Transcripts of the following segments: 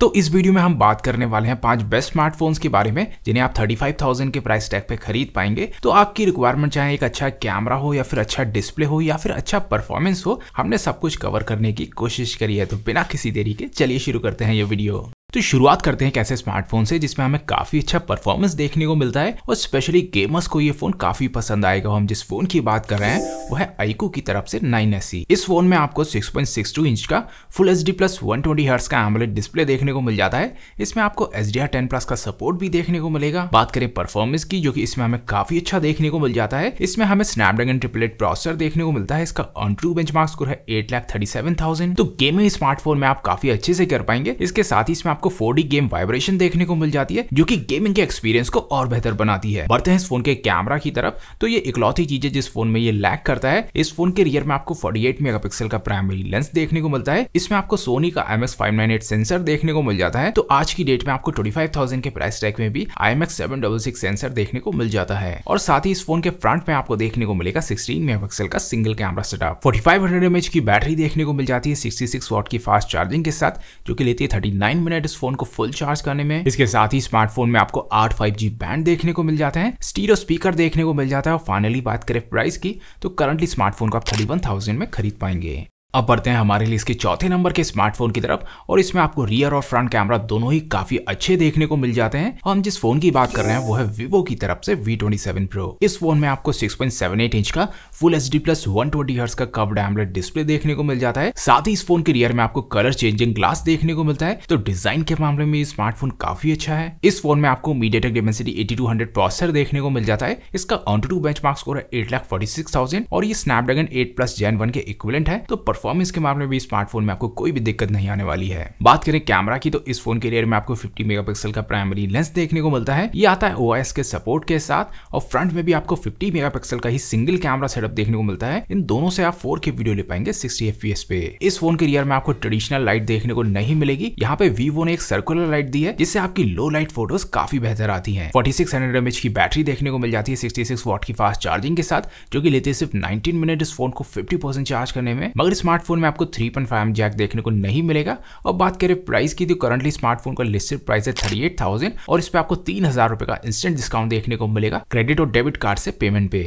तो इस वीडियो में हम बात करने वाले हैं पांच बेस्ट स्मार्टफोन्स के बारे में जिन्हें आप 35,000 के प्राइस टैग पे खरीद पाएंगे तो आपकी रिक्वायरमेंट चाहे एक अच्छा कैमरा हो या फिर अच्छा डिस्प्ले हो या फिर अच्छा परफॉर्मेंस हो हमने सब कुछ कवर करने की कोशिश करी है तो बिना किसी देरी के चलिए शुरू करते हैं ये वीडियो तो शुरुआत करते हैं कैसे स्मार्टफोन से जिसमें हमें काफी अच्छा परफॉर्मेंस देखने को मिलता है और स्पेशली गेमर्स को ये फोन काफी पसंद आएगा हम जिस फोन की बात कर रहे हैं वो है आईको की तरफ से 9SE e. इस फोन में आपको 6.62 इंच का full H D plus one twenty का एमोलेड डिस्प्ले देखने को मिल जाता है इसमें आपको H D R ten plus का सपोर्ट भी देखने को मिलेगा बात करें परफॉर्मेंस की जो कि इसमें हमें काफी अच्छा देखने को मिल जाता है इसमें हमें स्नैपड्रैगन ट्रिपलेट प्रोसेसर देखने को मिलता है इसका AnTuTu benchmark score है eight lakh thirty seven thousand तो गेमिंग स्मार्टफोन में आप काफी अच्छे से कर पाएंगे इसके साथ ही इसमें आपको फोर गेम वाइब्रेशन देखने को मिल जाती है जो की गेमिंग के एक्सपीरियंस को और बेहतर बनाती है बढ़ते हैं इस फोन के कैमरा की तरफ तो ये इकलौती चीज है जिस फोन में ये लैक कर करता है इस फोन के रियर में आपको 48 मेगापिक्सल का प्राइमरी लेंस देखने को मिलता है इसमें आपको सोनी का एम सेंसर देखने को मिल जाता है तो आज की डेट में आपको ट्वेंटी के प्राइस टैग में भी आई एम सेंसर देखने को मिल जाता है और साथ ही इस फोन के फ्रंट में आपको देखने को मिलेगा सिक्सटीन मेगा का single camera setup forty five की बैटरी देखने को मिल जाती है सिक्सटी वॉट की फास्ट चार्जिंग के साथ जो की लेती है थर्टी मिनट इस फोन को फुल चार्ज करने में इसके साथ ही स्मार्टफोन में आपको आठ फाइव बैंड देखने को मिल जाता है स्टीरो स्पीकर देखने को मिल जाता है और फाइनली बात करें प्राइस की तो कर करंटली स्मार्टफोन को आप थर्टी वन थाउजेंड में खरीद पाएंगे अब बढ़ते हैं हमारे लिए इसके चौथे नंबर के स्मार्टफोन की तरफ और इसमें आपको रियर और फ्रंट कैमरा दोनों ही काफी अच्छे देखने को मिल जाते हैं और हम जिस फोन की बात कर रहे हैं वो है विवो की तरफ से V27 Pro इस फोन में आपको 6.78 इंच का full H D plus one twenty का कवर्ड एमलेट डिस्प्ले देखने को मिल जाता है साथ ही इस फोन के रियर में आपको कलर चेंजिंग ग्लास देखने को मिलता है तो डिजाइन के मामले में स्मार्टफोन काफी अच्छा है इस फोन में आपको MediaTek Dimensity eighty two hundred processor देखने को मिल जाता है इसका ऑन टू बेंच मार्क है eight lakh forty six thousand और ये Snapdragon eight plus Gen one के इक्विलेंट है तो परफॉर्मेंस के मामले में भी स्मार्टफोन में आपको कोई भी दिक्कत नहीं आने वाली है बात करें कैमरा की तो इस फोन के रेयर में आपको फिफ्टी मेगापिक्सल का प्राइमरी लेंस देखने को मिलता है ये आता है ओ के सपोर्ट के साथ और फ्रंट में भी आपको फिफ्टी मेगा का ही सिंगल कैमरा सेटअप देखने को मिलता है इन दोनों से आप फोर वीडियो ले पाएंगे सिक्सटी एफ पे इस फोन के रियर में आपको ट्रेडिशनल लाइट देखने को नहीं मिलेगी यहाँ पे वीवो ने एक सर्कुलर लाइट दी है जिससे आपकी लो लाइट फोटोज काफी बेहतर आती है फोर्टी सिक्स हंड्रेड की बैटरी देखने को मिल जाती है सिक्सटी सिक्स वॉट की फास्ट चार्जिंग के साथ जो कि लेते सिर्फ 19 मिनट इस फोन को 50 परसेंट चार्ज करने में मगर इस स्मार्टफोन में आपको थ्री पॉइंट फाइव जैक देखने को नहीं मिलेगा और बात करें प्राइस की तो करंटली स्मार्टफोन का लिस्टेड प्राइस है थर्टी एट थाउजेंड और इस पर आपको तीन हजार रुपए का इंस्टेंट डिस्काउंट देखने को मिलेगा क्रेडिट और डेबिट कार्ड से पेमेंट पे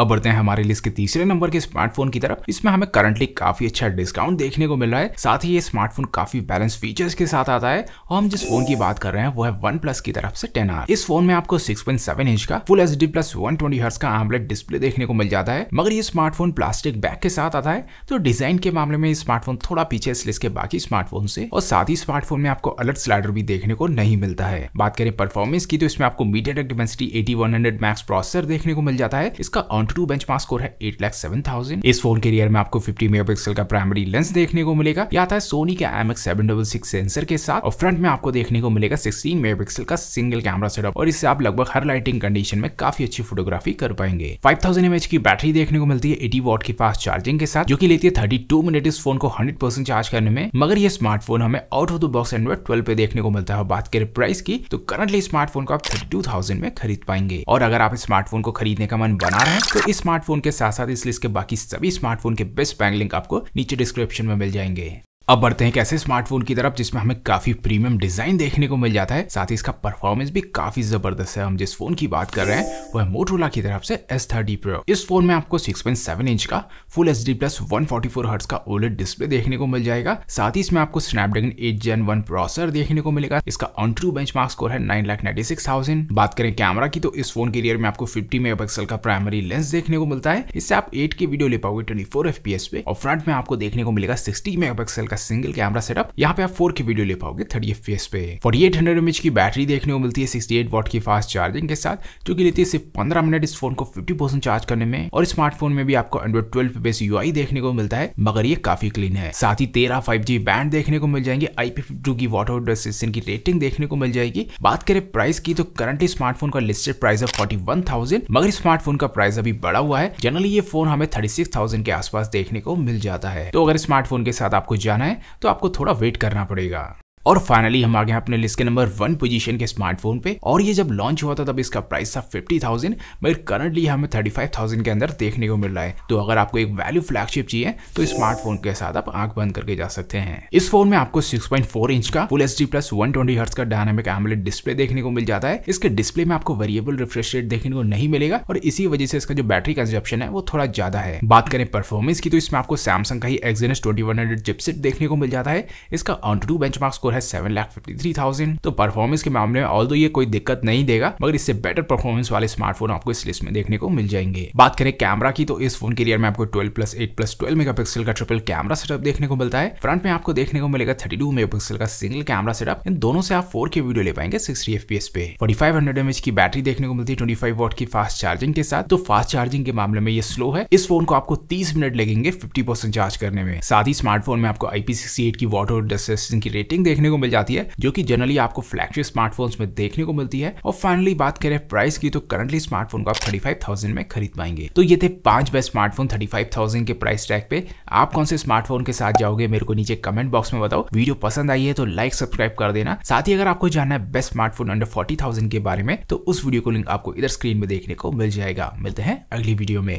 अब बढ़ते हैं हमारे लिस्ट के तीसरे नंबर के स्मार्टफोन की तरफ इसमें हमें करंटली काफी अच्छा डिस्काउंट देखने को मिल रहा है साथ ही ये स्मार्टफोन काफी बैलेंस फीचर्स के साथ आता है और हम जिस फोन की बात कर रहे हैं वो है वन प्लस की तरफ से टेन आर इस फोन में आपको सिक्स पॉइंट सेवन इंच का full H D plus one twenty hertz का आमलेट डिस्प्ले देखने को मिल जाता है मगर ये स्मार्टफोन प्लास्टिक बैग के साथ आता है तो डिजाइन के मामले में स्मार्टफोन थोड़ा पीछे इस लिस्ट के बाकी स्मार्टफोन से और साथ ही स्मार्टफोन में आपको अलर्ट स्लाइडर भी देखने को नहीं मिलता है बात करें परफॉर्मेंस की तो इसमें आपको MediaTek Dimensity eighty one hundred max processor देखने को मिल जाता है इसका ऑन टू बेंच स्कोर है एट लैक सेवन थाउजेंड इस फोन के रियर में आपको फिफ्टी मेगा पिक्सल का प्राइमरी लेंस देखने को मिलेगा या आता है सोनी के M X seven double six sensor के साथ और फ्रंट में आपको देखने को मिलेगा सिक्सटीन मेगा पिक्सल का सिंगल कैमरा सेटअप और इससे आप लगभग हर लाइटिंग कंडीशन में काफी अच्छी फोटोग्राफी कर पाएंगे फाइव थाउजेंड की बैटरी देखने को मिलती है एटी वॉट की फास्ट चार्जिंग के साथ जो की लेती है थर्टी टू मिनट इस फोन को हंड्रेड परसेंट चार्ज करने में मगर ये स्मार्टफोन हमें out of the box Android twelve पे देखने को मिलता है बात करें प्राइस की तो करंटली स्मार्टफोन को आप थर्टी टू थाउजेंड में खरीद पाएंगे और अगर आप स्मार्टफोन को खरीदने का मन बना रहे हैं तो तो इस स्मार्टफोन के साथ साथ इस लिस्ट के बाकी सभी स्मार्टफोन के बेस्ट बैंक लिंक आपको नीचे डिस्क्रिप्शन में मिल जाएंगे अब बढ़ते हैं एक ऐसे स्मार्टफोन की तरफ जिसमें हमें काफी प्रीमियम डिजाइन देखने को मिल जाता है साथ ही इसका परफॉर्मेंस भी काफी जबरदस्त है हम जिस फोन की बात कर रहे हैं वह मोटोला की तरफ से S30 Pro इस फोन में आपको 6.7 इंच का full H D plus one forty का ओलेट डिस्प्ले देखने को मिल जाएगा साथ ही इसमें आपको Snapdragon eight Gen one processor देखने को मिलेगा इसका AnTuTu benchmark score है nine lakh ninety six thousand बात करें कैमरा की तो इस फोन के रियर में आपको फिफ्टी मेगा का प्राइमरी लेंस देखने को मिलता है इससे आप एट की वीडियो ले पाओगे ट्वेंटी फोर पे और फ्रंट में आपको देखने को मिलेगा सिक्सटी मेगा का का सिंगल कैमरा सेटअप यहाँ पे आप फोर की वीडियो ले पाओगे थर्टी एफ पे फोर्टी एट हंड्रेड एमएच की बैटरी देखने को मिलती है सिक्सटी एट वॉट की फास्ट चार्जिंग के साथ जो की लेती है सिर्फ पंद्रह मिनट इस फोन को फिफ्टी परसेंट चार्ज करने में और स्मार्टफोन में भी आपको एंड्रॉइड ट्वेल्व बेस यू देखने को मिलता है मगर ये काफी क्लीन है साथ ही तेरह फाइव जी बैंड देखने को मिल जाएंगे आईपी फिफ्टी की वाटर रेसिस्टेंट की रेटिंग देखने को मिल जाएगी बात करें प्राइस की तो करंटली स्मार्टफोन का लिस्टेड प्राइस है फोर्टी वन थाउजेंड मगर स्मार्टफोन का प्राइस अभी बढ़ा हुआ है जनरली ये फोन हमें थर्टी सिक्स थाउजेंड के आसपास देखने को मिल जाता है तो अगर स्मार्टफोन के साथ आपको जाना है है तो आपको थोड़ा वेट करना पड़ेगा और फाइनली हम आ गए अपने लिस्ट के नंबर वन पोजीशन के स्मार्टफोन पे और ये जब लॉन्च हुआ था तब इसका प्राइस था फिफ्टी थाउजेंड मगर करंटली हमें थर्टी फाइव थाउजेंड के अंदर देखने को मिल रहा है तो अगर आपको एक वैल्यू फ्लैगशिप चाहिए तो स्मार्टफोन के साथ आप आंख बंद करके जा सकते हैं इस फोन में आपको सिक्स पॉइंट फोर इंच का full H D plus one twenty hertz का डायनामिक एमलेट डिस्प्ले देखने को मिल जाता है इसके डिस्प्ले में आपको वेरिएबल रिफ्रेश रेट देखने को नहीं मिलेगा और इसी वजह से इसका जो बैटरी कंजप्शन है वो थोड़ा ज्यादा है बात करें परफॉर्मेंस की तो इसमें आपको सैमसंग का ही Exynos twenty one hundred chipset देखने को मिल जाता है इसका ऑन टू बेंच स्कोर है seven lakh fifty three thousand तो परफॉर्मेंस के मामले में ऑल ये कोई दिक्कत नहीं देगा मगर इससे बेटर परफॉर्मेंस वाले स्मार्टफोन आपको इस लिस्ट में देखने को मिल जाएंगे बात करें कैमरा की तो इस फोन के रियर में आपको twelve plus eight plus twelve mega का ट्रिपल कैमरा सेटअप देखने को मिलता है फ्रंट में आपको देखने को मिलेगा थर्टी टू का सिंगल कैमरा सेटअप इन दोनों से आप फोर के वीडियो ले पाएंगे सिक्सटी एफ पे फोर्टी फाइव हंड्रेड की बैटरी देखने को मिलती है ट्वेंटी फाइव वॉट की फास्ट चार्जिंग के साथ तो फास्ट चार्जिंग के मामले में ये स्लो है इस फोन को आपको तीस मिनट लगेंगे फिफ्टी चार्ज करने में साथ ही स्मार्टफोन में आपको आईपी सिक्सटी एट की वाटर डस्ट की रेटिंग देखने देखने को मिल जाती है जो कि जनरली आपको फ्लैगशिप स्मार्टफोन्स में देखने को मिलती है और फाइनली बात करें प्राइस की तो करंटली स्मार्टफोन को आप थर्टी फाइव थाउजेंड में खरीद पाएंगे तो ये थे पांच best smartphone thirty five thousand के प्राइस टैग पे आप कौन से स्मार्टफोन के साथ जाओगे मेरे को नीचे कमेंट बॉक्स में बताओ वीडियो पसंद आई है तो लाइक सब्सक्राइब कर देना साथ ही अगर आपको जानना है best smartphone under forty thousand के बारे में तो उस वीडियो को लिंक आपको इधर स्क्रीन में देखने को मिल जाएगा मिलते हैं अगली वीडियो में